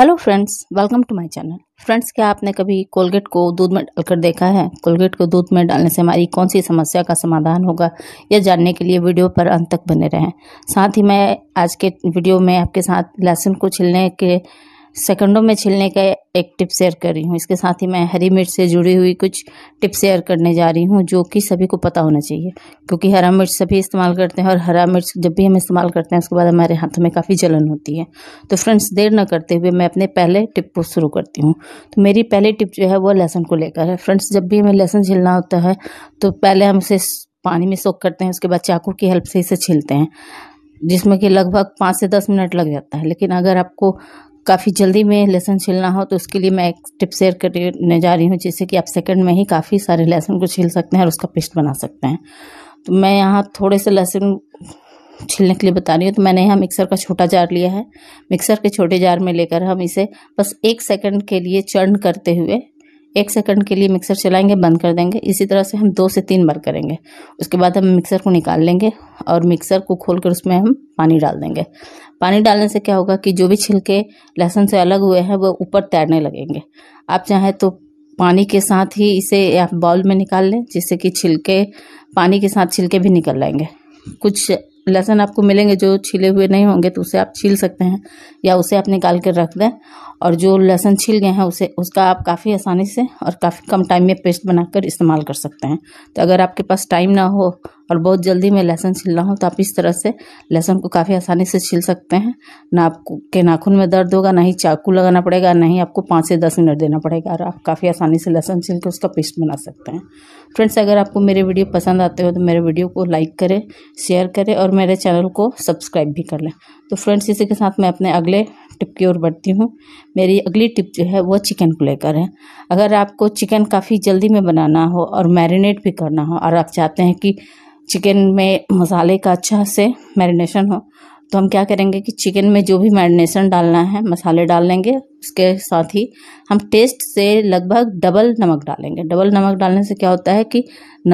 hello friends welcome to my channel friends क्या आपने कभी कोलगेट को दूध में डालकर देखा है कोलगेट को दूध में डालने से हमारी कौन सी समस्या का समाधान होगा यह जानने के लिए वीडियो पर अंत तक बने रहें साथ ही मैं आज के वीडियो में आपके साथ लहसुन को छिलने के सेकंडों में छिलने के एक टिप शेयर कर रही हूँ इसके साथ ही मैं हरी मिर्च से जुड़ी हुई कुछ टिप शेयर करने जा रही हूँ जो कि सभी को पता होना चाहिए क्योंकि हरा मिर्च सभी इस्तेमाल करते हैं और हरा मिर्च जब भी हम इस्तेमाल करते हैं उसके बाद हमारे हाथों में काफ़ी जलन होती है तो फ्रेंड्स देर न करते हुए मैं अपने पहले टिप को शुरू करती हूँ तो मेरी पहली टिप जो है वो लहसुन को लेकर है फ्रेंड्स जब भी हमें लहसुन छिलना होता है तो पहले हम उसे पानी में सोख करते हैं उसके बाद चाकू की हेल्प से इसे छिलते हैं जिसमें कि लगभग पाँच से दस मिनट लग जाता है लेकिन अगर आपको काफ़ी जल्दी में लहसुन छीलना हो तो उसके लिए मैं एक टिप शेयर करने जा रही हूँ जिससे कि आप सेकंड में ही काफ़ी सारे लहसुन को छील सकते हैं और उसका पेस्ट बना सकते हैं तो मैं यहाँ थोड़े से लहसुन छीलने के लिए बता रही हूँ तो मैंने यहाँ मिक्सर का छोटा जार लिया है मिक्सर के छोटे जार में लेकर हम इसे बस एक सेकेंड के लिए चर्न करते हुए एक सेकंड के लिए मिक्सर चलाएंगे बंद कर देंगे इसी तरह से हम दो से तीन बार करेंगे उसके बाद हम मिक्सर को निकाल लेंगे और मिक्सर को खोलकर उसमें हम पानी डाल देंगे पानी डालने से क्या होगा कि जो भी छिलके लहसुन से अलग हुए हैं वो ऊपर तैरने लगेंगे आप चाहें तो पानी के साथ ही इसे आप बाउल में निकाल लें जिससे कि छिलके पानी के साथ छिलके भी निकल लाएंगे कुछ लहसुन आपको मिलेंगे जो छिले हुए नहीं होंगे तो उसे आप छील सकते हैं या उसे आप निकाल कर रख दें और जो लहसुन छिल गए हैं उसे उसका आप काफ़ी आसानी से और काफ़ी कम टाइम में पेस्ट बनाकर इस्तेमाल कर सकते हैं तो अगर आपके पास टाइम ना हो और बहुत जल्दी मैं लहसुन छिल रहा हूँ तो आप इस तरह से लहसुन को काफ़ी आसानी से छिल सकते हैं ना आपको के नाखून में दर्द होगा ना ही चाकू लगाना पड़ेगा ना ही आपको पाँच से दस मिनट देना पड़ेगा और आप काफ़ी आसानी से लहसुन छिल के उसका पेस्ट बना सकते हैं फ्रेंड्स अगर आपको मेरे वीडियो पसंद आते हो तो मेरे वीडियो को लाइक करें शेयर करें और मेरे चैनल को सब्सक्राइब भी कर लें तो फ्रेंड्स इसी के साथ मैं अपने अगले टिप की ओर बढ़ती हूँ मेरी अगली टिप जो है वो चिकन को लेकर है अगर आपको चिकन काफ़ी जल्दी में बनाना हो और मैरिनेट भी करना हो और आप चाहते हैं कि चिकन में मसाले का अच्छा से मैरिनेशन हो तो हम क्या करेंगे कि चिकन में जो भी मैरिनेशन डालना है मसाले डाल लेंगे उसके साथ ही हम टेस्ट से लगभग डबल नमक डालेंगे डबल नमक डालने से क्या होता है कि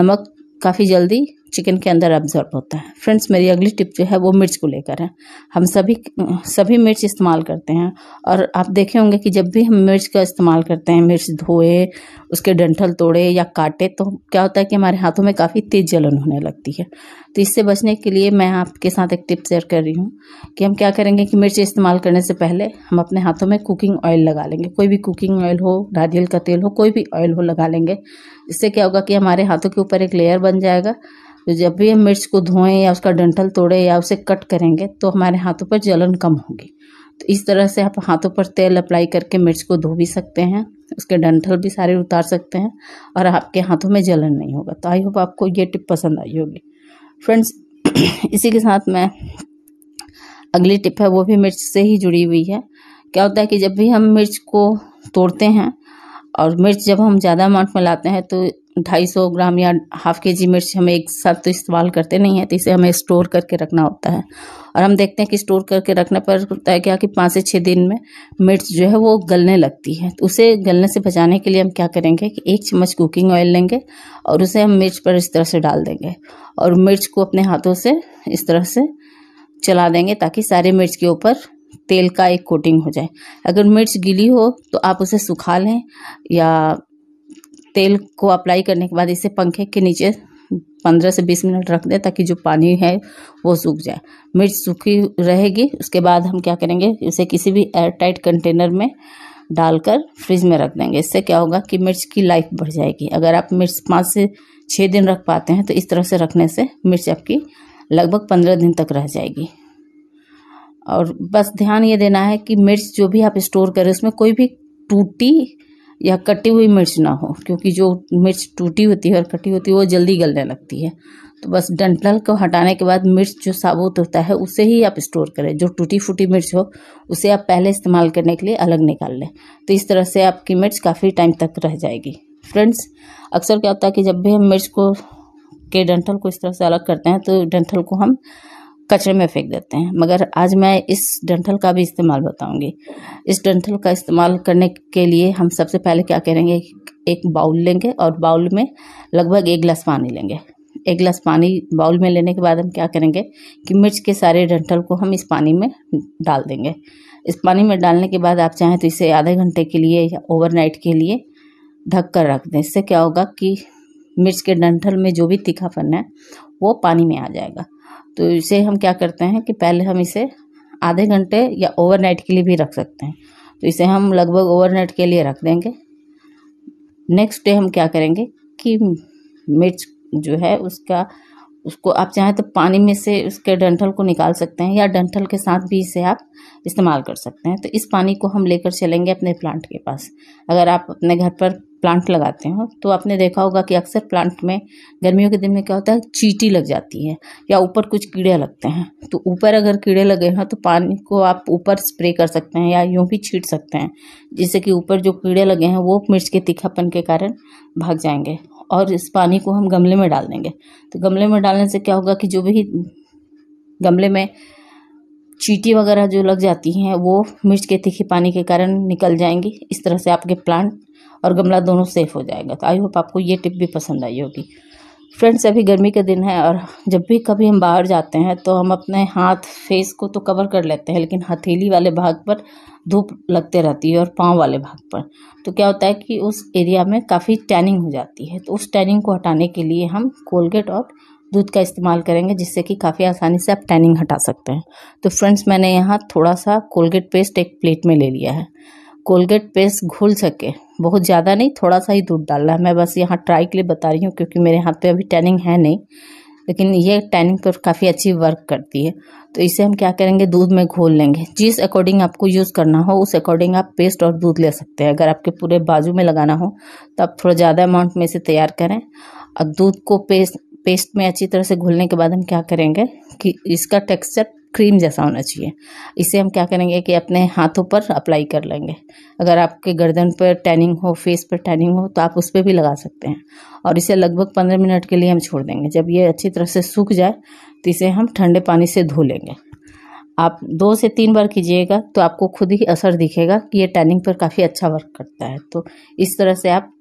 नमक काफ़ी जल्दी चिकन के अंदर अब्जॉर्ब होता है फ्रेंड्स मेरी अगली टिप जो है वो मिर्च को लेकर है हम सभी सभी मिर्च इस्तेमाल करते हैं और आप देखे होंगे कि जब भी हम मिर्च का इस्तेमाल करते हैं मिर्च धोए उसके डंठल तोड़े या काटे तो क्या होता है कि हमारे हाथों में काफ़ी तेज़ जलन होने लगती है तो इससे बचने के लिए मैं आपके साथ एक टिप शेयर कर रही हूँ कि हम क्या करेंगे कि मिर्च इस्तेमाल करने से पहले हम अपने हाथों में कुकिंग ऑयल लगा लेंगे कोई भी कुकिंग ऑयल हो नारियल का तेल हो कोई भी ऑयल हो लगा लेंगे इससे क्या होगा कि हमारे हाथों के ऊपर एक लेयर बन जाएगा तो जब भी हम मिर्च को धोएं या उसका डंठल तोड़ें या उसे कट करेंगे तो हमारे हाथों पर जलन कम होगी तो इस तरह से आप हाथों पर तेल अप्लाई करके मिर्च को धो भी सकते हैं उसके डंठल भी सारे उतार सकते हैं और आपके हाथों में जलन नहीं होगा तो आई होप आपको ये टिप पसंद आई होगी फ्रेंड्स इसी के साथ मैं अगली टिप है वो भी मिर्च से ही जुड़ी हुई है क्या होता है कि जब भी हम मिर्च को तोड़ते हैं और मिर्च जब हम ज़्यादा अमाउंट में लाते हैं तो ढाई सौ ग्राम या हाफ के जी मिर्च हम एक साथ तो इस्तेमाल करते नहीं हैं तो इसे हमें स्टोर करके रखना होता है और हम देखते हैं कि स्टोर करके रखने पर होता है क्या कि पाँच से छः दिन में मिर्च जो है वो गलने लगती है तो उसे गलने से बचाने के लिए हम क्या करेंगे कि एक चम्मच कुकिंग ऑयल लेंगे और उसे हम मिर्च पर इस तरह से डाल देंगे और मिर्च को अपने हाथों से इस तरह से चला देंगे ताकि सारे मिर्च के ऊपर तेल का एक कोटिंग हो जाए अगर मिर्च गीली हो तो आप उसे सुखा लें या तेल को अप्लाई करने के बाद इसे पंखे के नीचे पंद्रह से बीस मिनट रख दें ताकि जो पानी है वो सूख जाए मिर्च सूखी रहेगी उसके बाद हम क्या करेंगे उसे किसी भी एयर टाइट कंटेनर में डालकर फ्रिज में रख देंगे इससे क्या होगा कि मिर्च की लाइफ बढ़ जाएगी अगर आप मिर्च पाँच से छः दिन रख पाते हैं तो इस तरह से रखने से मिर्च आपकी लगभग पंद्रह दिन तक रह जाएगी और बस ध्यान ये देना है कि मिर्च जो भी आप स्टोर करें उसमें कोई भी टूटी या कटी हुई मिर्च ना हो क्योंकि जो मिर्च टूटी होती है और कटी होती है वो जल्दी गलने लगती है तो बस डंटल को हटाने के बाद मिर्च जो साबुत होता है उसे ही आप स्टोर करें जो टूटी फूटी मिर्च हो उसे आप पहले इस्तेमाल करने के लिए अलग निकाल लें तो इस तरह से आपकी मिर्च काफ़ी टाइम तक रह जाएगी फ्रेंड्स अक्सर क्या होता है कि जब भी हम मिर्च को के डंठल को इस तरह से अलग करते हैं तो डंठल को हम कचरे में फेंक देते हैं मगर आज मैं इस डंठल का भी इस्तेमाल बताऊंगी इस डंठल का इस्तेमाल करने के लिए हम सबसे पहले क्या करेंगे एक बाउल लेंगे और बाउल में लगभग एक गिलास पानी लेंगे एक गिलास पानी बाउल में लेने के बाद हम क्या करेंगे कि मिर्च के सारे डंठल को हम इस पानी में डाल देंगे इस पानी में डालने के बाद आप चाहें तो इसे आधे घंटे के लिए या ओवरनाइट के लिए ढक कर रख दें इससे क्या होगा कि मिर्च के डंठल में जो भी तीखापन है वो पानी में आ जाएगा तो इसे हम क्या करते हैं कि पहले हम इसे आधे घंटे या ओवरनाइट के लिए भी रख सकते हैं तो इसे हम लगभग ओवरनाइट के लिए रख देंगे नेक्स्ट डे हम क्या करेंगे कि मिर्च जो है उसका उसको आप चाहें तो पानी में से उसके डंठल को निकाल सकते हैं या डंठल के साथ भी इसे आप इस्तेमाल कर सकते हैं तो इस पानी को हम लेकर चलेंगे अपने प्लांट के पास अगर आप अपने घर पर प्लांट लगाते हो तो आपने देखा होगा कि अक्सर प्लांट में गर्मियों के दिन में क्या होता है चीटी लग जाती है या ऊपर कुछ कीड़े लगते हैं तो ऊपर अगर कीड़े लगे हैं तो पानी को आप ऊपर स्प्रे कर सकते हैं या यूँ भी छीट सकते हैं जिससे कि ऊपर जो कीड़े लगे हैं वो मिर्च के तीखापन के कारण भाग जाएंगे और इस पानी को हम गमले में डाल देंगे तो गमले में डालने से क्या होगा कि जो भी गमले में चीटी वगैरह जो लग जाती हैं वो मिर्च के तीखे पानी के कारण निकल जाएंगी इस तरह से आपके प्लांट और गमला दोनों सेफ हो जाएगा तो आई होप आपको ये टिप भी पसंद आई होगी फ्रेंड्स अभी गर्मी के दिन है और जब भी कभी हम बाहर जाते हैं तो हम अपने हाथ फेस को तो कवर कर लेते हैं लेकिन हथेली वाले भाग पर धूप लगते रहती है और पाँव वाले भाग पर तो क्या होता है कि उस एरिया में काफ़ी टैनिंग हो जाती है तो उस टैनिंग को हटाने के लिए हम कोलगेट और दूध का इस्तेमाल करेंगे जिससे कि काफ़ी आसानी से आप टैनिंग हटा सकते हैं तो फ्रेंड्स मैंने यहाँ थोड़ा सा कोलगेट पेस्ट एक प्लेट में ले लिया है कोलगेट पेस्ट घुल सके बहुत ज़्यादा नहीं थोड़ा सा ही दूध डालना है मैं बस यहाँ ट्राई के लिए बता रही हूँ क्योंकि मेरे हाथ पे अभी टैनिंग है नहीं लेकिन ये टैनिंग पर काफ़ी अच्छी वर्क करती है तो इसे हम क्या करेंगे दूध में घोल लेंगे जिस अकॉर्डिंग आपको यूज़ करना हो उस अकॉर्डिंग आप पेस्ट और दूध ले सकते हैं अगर आपके पूरे बाजू में लगाना हो तो आप थोड़ा ज़्यादा अमाउंट में इसे तैयार करें और दूध को पेस्ट पेस्ट में अच्छी तरह से घुलने के बाद हम क्या करेंगे कि इसका टेक्सचर क्रीम जैसा होना चाहिए इसे हम क्या करेंगे कि अपने हाथों पर अप्लाई कर लेंगे अगर आपके गर्दन पर टैनिंग हो फेस पर टैनिंग हो तो आप उस पर भी लगा सकते हैं और इसे लगभग पंद्रह मिनट के लिए हम छोड़ देंगे जब ये अच्छी तरह से सूख जाए तो इसे हम ठंडे पानी से धो लेंगे आप दो से तीन बार कीजिएगा तो आपको खुद ही असर दिखेगा कि ये टैनिंग पर काफ़ी अच्छा वर्क करता है तो इस तरह से आप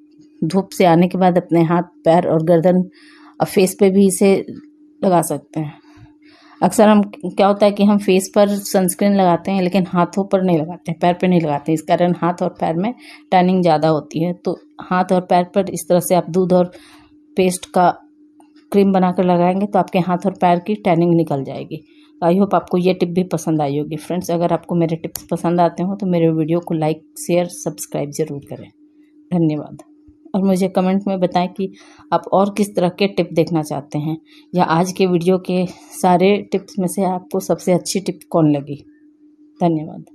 धूप से आने के बाद अपने हाथ पैर और गर्दन और फेस पे भी इसे लगा सकते हैं अक्सर हम क्या होता है कि हम फेस पर सनस्क्रीन लगाते हैं लेकिन हाथों पर नहीं लगाते हैं पैर पर नहीं लगाते इस कारण हाथ और पैर में टर्निंग ज़्यादा होती है तो हाथ और पैर पर इस तरह से आप दूध और पेस्ट का क्रीम बनाकर लगाएंगे तो आपके हाथ और पैर की टैनिंग निकल जाएगी आई होप आपको ये टिप भी पसंद आई होगी फ्रेंड्स अगर आपको मेरे टिप्स पसंद आते हो तो मेरे वीडियो को लाइक शेयर सब्सक्राइब ज़रूर करें धन्यवाद और मुझे कमेंट में बताएं कि आप और किस तरह के टिप देखना चाहते हैं या आज के वीडियो के सारे टिप्स में से आपको सबसे अच्छी टिप कौन लगी धन्यवाद